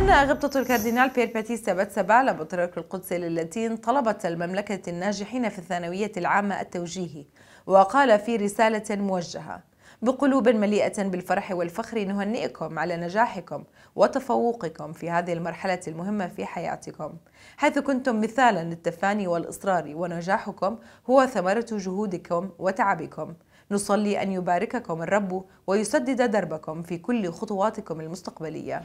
أن غبطة الكاردينال بيير باتيستا سبع لبطريرك القدس اللاتين طلبت المملكة الناجحين في الثانوية العامة التوجيهي وقال في رسالة موجهة بقلوب مليئة بالفرح والفخر نهنئكم على نجاحكم وتفوقكم في هذه المرحلة المهمة في حياتكم، حيث كنتم مثالا للتفاني والإصرار ونجاحكم هو ثمرة جهودكم وتعبكم. نصلي أن يبارككم الرب ويسدد دربكم في كل خطواتكم المستقبلية.